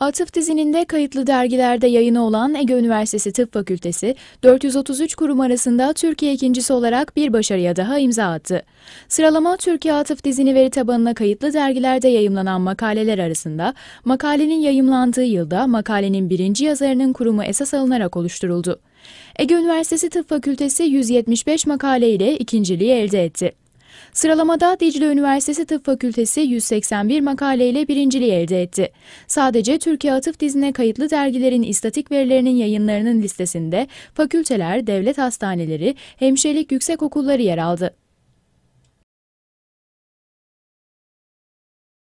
Atıf dizininde kayıtlı dergilerde yayını olan Ege Üniversitesi Tıp Fakültesi, 433 kurum arasında Türkiye ikincisi olarak bir başarıya daha imza attı. Sıralama Türkiye Atıf dizini veri tabanına kayıtlı dergilerde yayımlanan makaleler arasında, makalenin yayımlandığı yılda makalenin birinci yazarının kurumu esas alınarak oluşturuldu. Ege Üniversitesi Tıp Fakültesi 175 makale ile ikinciliği elde etti. Sıralamada Dicle Üniversitesi Tıp Fakültesi 181 makaleyle birinciliği elde etti. Sadece Türkiye Atıf Dizine kayıtlı dergilerin istatik verilerinin yayınlarının listesinde fakülteler, devlet hastaneleri, hemşirelik yüksek okulları yer aldı.